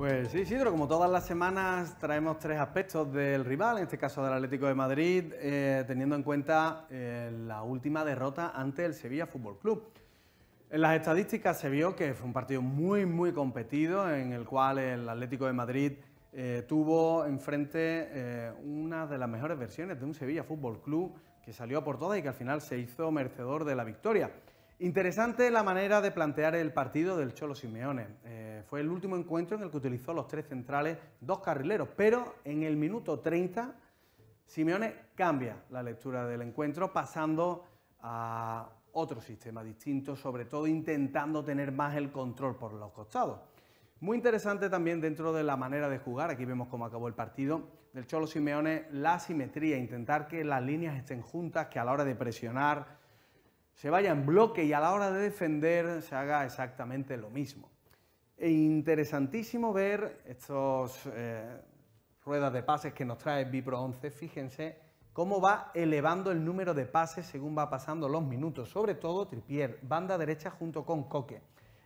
Pues sí, Isidro, como todas las semanas traemos tres aspectos del rival, en este caso del Atlético de Madrid, eh, teniendo en cuenta eh, la última derrota ante el Sevilla Fútbol Club. En las estadísticas se vio que fue un partido muy, muy competido, en el cual el Atlético de Madrid eh, tuvo enfrente una de las mejores versiones de un Sevilla Fútbol Club que salió a por todas y que al final se hizo merecedor de la victoria. Interesante la manera de plantear el partido del Cholo Simeone. Eh, fue el último encuentro en el que utilizó los tres centrales, dos carrileros, pero en el minuto 30 Simeone cambia la lectura del encuentro pasando a otro sistema distinto, sobre todo intentando tener más el control por los costados. Muy interesante también dentro de la manera de jugar, aquí vemos cómo acabó el partido del Cholo Simeone, la simetría, intentar que las líneas estén juntas, que a la hora de presionar, se vaya en bloque y a la hora de defender se haga exactamente lo mismo. E interesantísimo ver estas eh, ruedas de pases que nos trae Bipro 11. Fíjense cómo va elevando el número de pases según va pasando los minutos, sobre todo Tripier, banda derecha junto con Coque.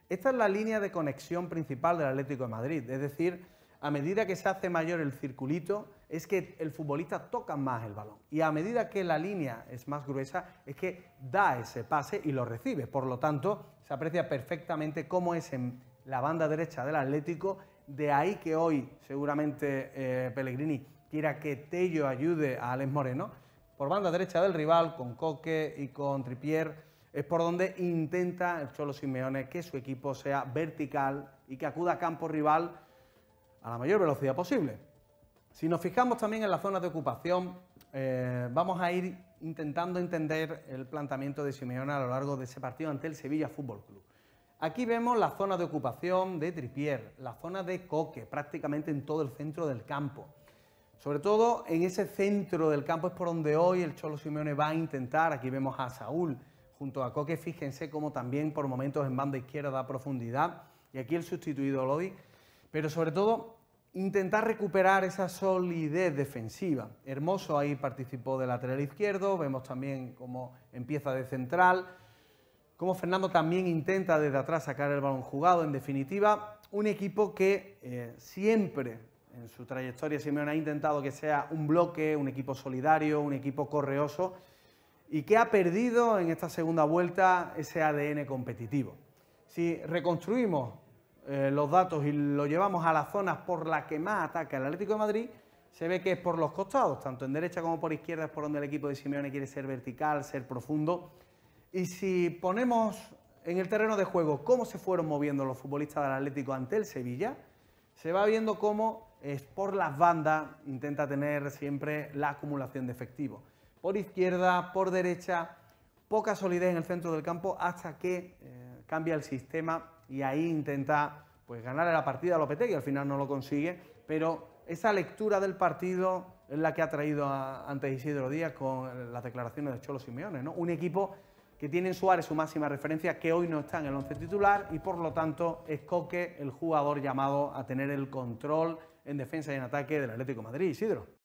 Esta es la línea de conexión principal del Atlético de Madrid, es decir, a medida que se hace mayor el circulito, es que el futbolista toca más el balón. Y a medida que la línea es más gruesa, es que da ese pase y lo recibe. Por lo tanto, se aprecia perfectamente cómo es en la banda derecha del Atlético. De ahí que hoy seguramente eh, Pellegrini quiera que Tello ayude a Alex Moreno. Por banda derecha del rival, con Coque y con Tripier es por donde intenta el Cholo Simeone que su equipo sea vertical y que acuda a campo rival a la mayor velocidad posible. Si nos fijamos también en la zona de ocupación, eh, vamos a ir intentando entender el planteamiento de Simeone a lo largo de ese partido ante el Sevilla Fútbol Club. Aquí vemos la zona de ocupación de Tripier, la zona de Coque, prácticamente en todo el centro del campo. Sobre todo en ese centro del campo es por donde hoy el Cholo Simeone va a intentar. Aquí vemos a Saúl junto a Coque. Fíjense cómo también por momentos en banda izquierda da profundidad. Y aquí el sustituido Lodi pero sobre todo intentar recuperar esa solidez defensiva. Hermoso ahí participó del lateral izquierdo, vemos también cómo empieza de central, cómo Fernando también intenta desde atrás sacar el balón jugado, en definitiva, un equipo que eh, siempre en su trayectoria siempre ha intentado que sea un bloque, un equipo solidario, un equipo correoso y que ha perdido en esta segunda vuelta ese ADN competitivo. Si reconstruimos eh, los datos y lo llevamos a las zonas por las que más ataca el Atlético de Madrid, se ve que es por los costados, tanto en derecha como por izquierda, es por donde el equipo de Simeone quiere ser vertical, ser profundo. Y si ponemos en el terreno de juego cómo se fueron moviendo los futbolistas del Atlético ante el Sevilla, se va viendo cómo es por las bandas intenta tener siempre la acumulación de efectivo. Por izquierda, por derecha, poca solidez en el centro del campo hasta que eh, cambia el sistema y ahí intenta pues, ganar la partida a Lopetegui, al final no lo consigue, pero esa lectura del partido es la que ha traído antes Isidro Díaz con las declaraciones de Cholo Simeone, ¿no? Un equipo que tiene en Suárez su máxima referencia, que hoy no está en el once titular y por lo tanto es Coque el jugador llamado a tener el control en defensa y en ataque del Atlético Madrid. Isidro.